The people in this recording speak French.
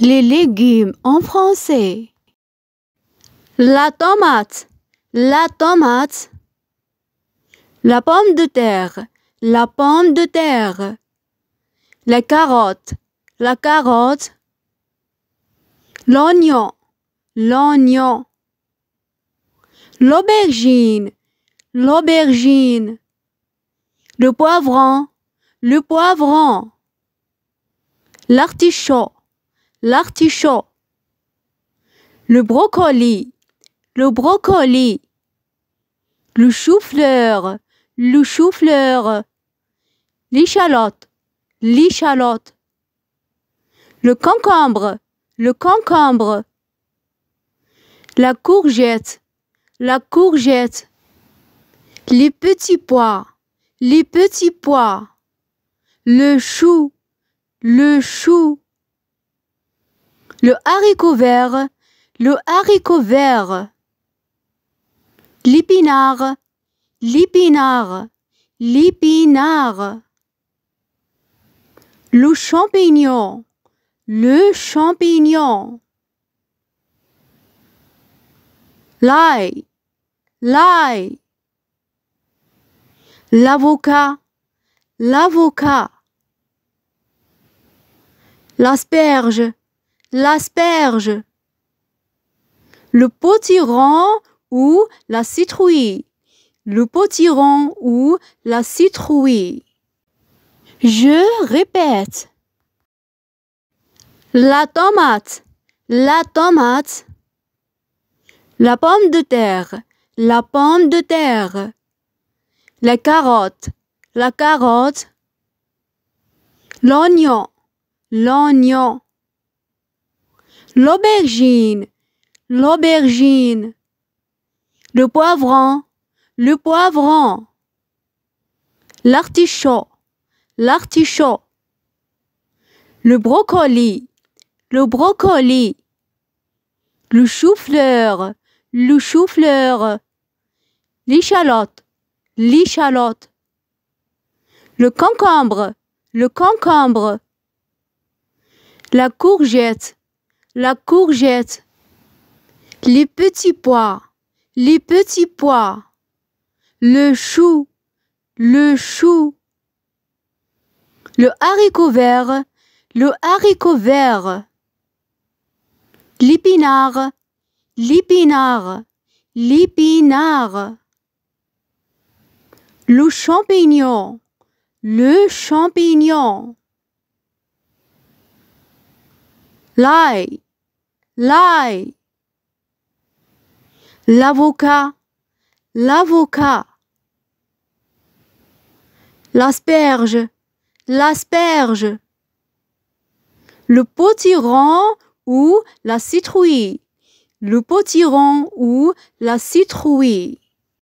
Les légumes en français. La tomate, la tomate. La pomme de terre, la pomme de terre. La carotte, la carotte. L'oignon, l'oignon. L'aubergine, l'aubergine. Le poivron, le poivron. L'artichaut, l'artichaut, le brocoli, le brocoli, le chou-fleur, le chou-fleur, l'échalote, l'échalote, le concombre, le concombre, la courgette, la courgette, les petits pois, les petits pois, le chou, le chou le haricot vert, le haricot vert. L'épinard, l'épinard, l'épinard. Le champignon, le champignon. L'ail, l'ail. L'avocat, l'avocat. L'asperge, l'asperge, le potiron ou la citrouille, le potiron ou la citrouille. Je répète. La tomate, la tomate. La pomme de terre, la pomme de terre. La carotte, la carotte. L'oignon, l'oignon l'aubergine, l'aubergine. Le poivron, le poivron. L'artichaut, l'artichaut. Le brocoli, le brocoli. Le chou-fleur, le chou-fleur. L'échalote, l'échalote. Le concombre, le concombre. La courgette, la courgette, les petits pois, les petits pois, le chou, le chou, le haricot vert, le haricot vert, l'épinard, l'épinard, l'épinard, le champignon, le champignon. l'ail, l'ail. L'avocat, l'avocat. L'asperge, l'asperge. Le potiron ou la citrouille, le potiron ou la citrouille.